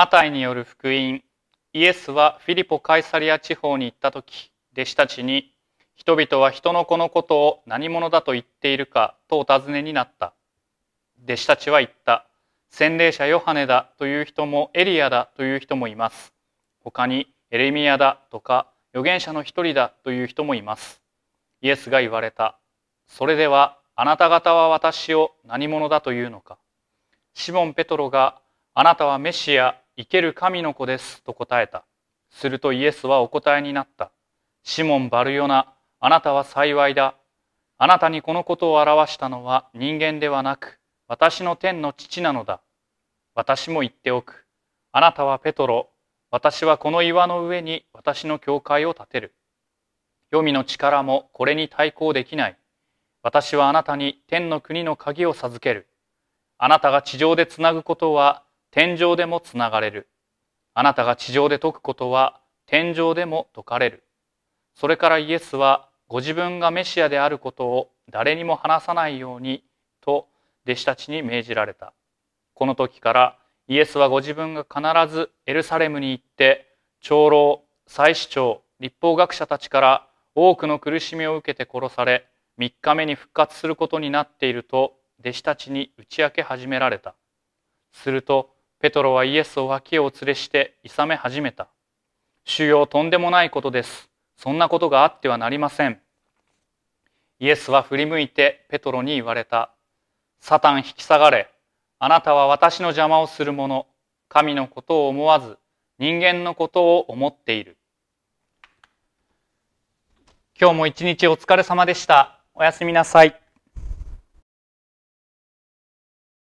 マタイによる福音イエスはフィリポ・カイサリア地方に行った時弟子たちに「人々は人の子のことを何者だと言っているか」とお尋ねになった弟子たちは言った「洗礼者ヨハネだ」という人もエリアだという人もいます他にエレミアだとか預言者の一人だという人もいますイエスが言われたそれではあなた方は私を何者だというのかシモン・ペトロがあなたはメシア生ける神の子ですと答えた。するとイエスはお答えになった。シモン・バルヨナ、あなたは幸いだ。あなたにこのことを表したのは人間ではなく、私の天の父なのだ。私も言っておく。あなたはペトロ、私はこの岩の上に私の教会を建てる。黄泉の力もこれに対抗できない。私はあなたに天の国の鍵を授ける。あなたが地上でつなぐことは天上でもつながれる。あなたが地上で解くことは天上でも解かれる。それからイエスはご自分がメシアであることを誰にも話さないようにと弟子たちに命じられた。この時からイエスはご自分が必ずエルサレムに行って長老、祭司長、立法学者たちから多くの苦しみを受けて殺され3日目に復活することになっていると弟子たちに打ち明け始められた。するとペトロはイエスを脇を連れして諌め始めた。主要とんでもないことです。そんなことがあってはなりません。イエスは振り向いてペトロに言われた。サタン引き下がれ。あなたは私の邪魔をする者。神のことを思わず、人間のことを思っている。今日も一日お疲れ様でした。おやすみなさい。